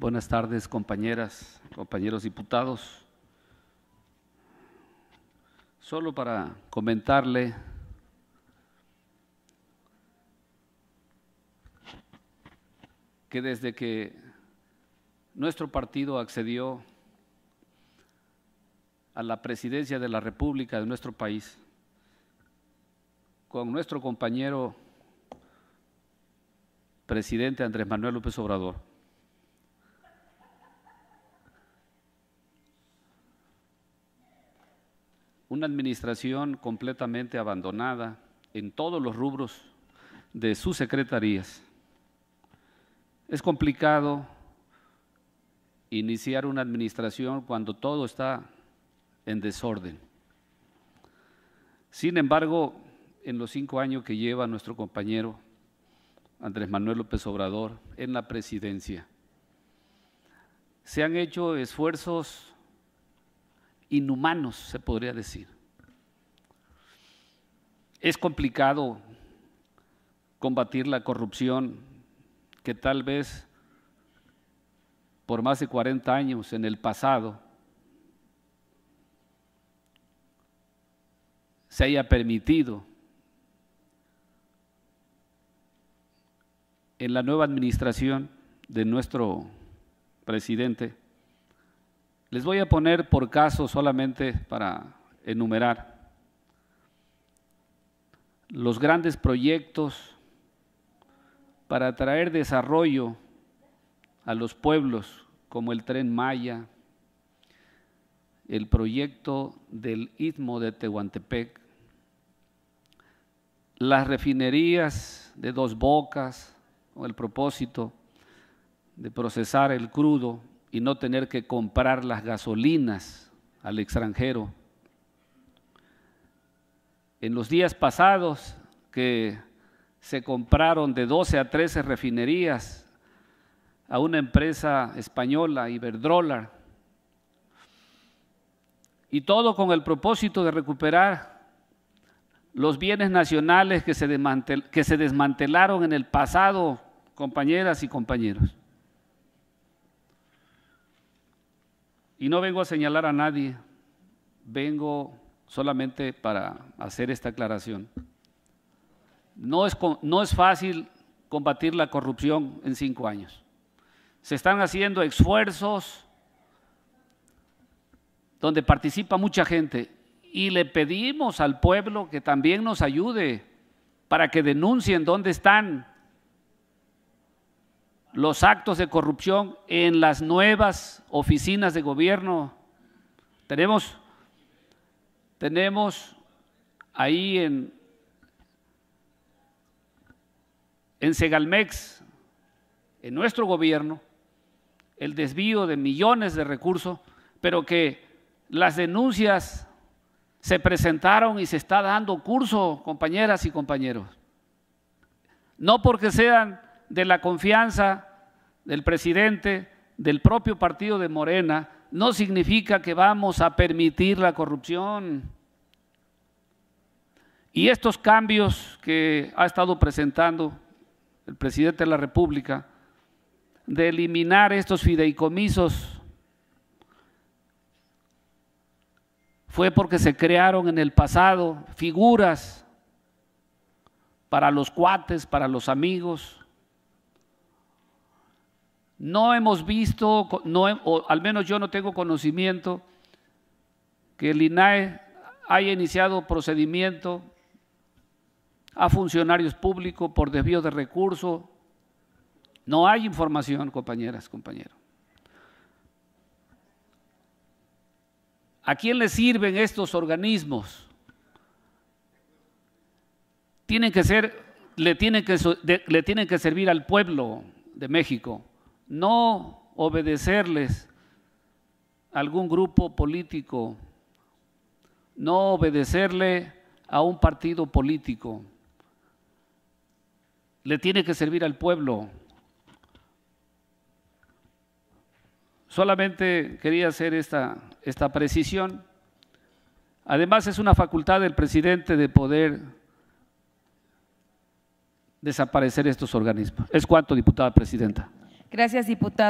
Buenas tardes, compañeras, compañeros diputados. Solo para comentarle que desde que nuestro partido accedió a la presidencia de la República de nuestro país, con nuestro compañero presidente Andrés Manuel López Obrador, una administración completamente abandonada en todos los rubros de sus secretarías. Es complicado iniciar una administración cuando todo está en desorden. Sin embargo, en los cinco años que lleva nuestro compañero Andrés Manuel López Obrador en la presidencia, se han hecho esfuerzos inhumanos, se podría decir. Es complicado combatir la corrupción que tal vez por más de 40 años en el pasado se haya permitido en la nueva administración de nuestro presidente les voy a poner por caso solamente para enumerar los grandes proyectos para traer desarrollo a los pueblos, como el tren Maya, el proyecto del istmo de Tehuantepec, las refinerías de dos bocas, con el propósito de procesar el crudo y no tener que comprar las gasolinas al extranjero. En los días pasados que se compraron de 12 a 13 refinerías a una empresa española, Iberdrola, y todo con el propósito de recuperar los bienes nacionales que se, que se desmantelaron en el pasado, compañeras y compañeros. Y no vengo a señalar a nadie, vengo solamente para hacer esta aclaración. No es, no es fácil combatir la corrupción en cinco años. Se están haciendo esfuerzos donde participa mucha gente y le pedimos al pueblo que también nos ayude para que denuncien dónde están los actos de corrupción en las nuevas oficinas de gobierno. Tenemos, tenemos ahí en, en Segalmex, en nuestro gobierno, el desvío de millones de recursos, pero que las denuncias se presentaron y se está dando curso, compañeras y compañeros. No porque sean de la confianza del presidente del propio partido de Morena no significa que vamos a permitir la corrupción. Y estos cambios que ha estado presentando el presidente de la República, de eliminar estos fideicomisos, fue porque se crearon en el pasado figuras para los cuates, para los amigos, no hemos visto, no, o al menos yo no tengo conocimiento, que el INAE haya iniciado procedimiento a funcionarios públicos por desvío de recursos. No hay información, compañeras, compañeros. ¿A quién le sirven estos organismos? Tienen que ser, le tienen que, le tienen que servir al pueblo de México no obedecerles a algún grupo político, no obedecerle a un partido político. Le tiene que servir al pueblo. Solamente quería hacer esta, esta precisión. Además, es una facultad del presidente de poder desaparecer estos organismos. Es cuanto, diputada presidenta. Gracias, diputado.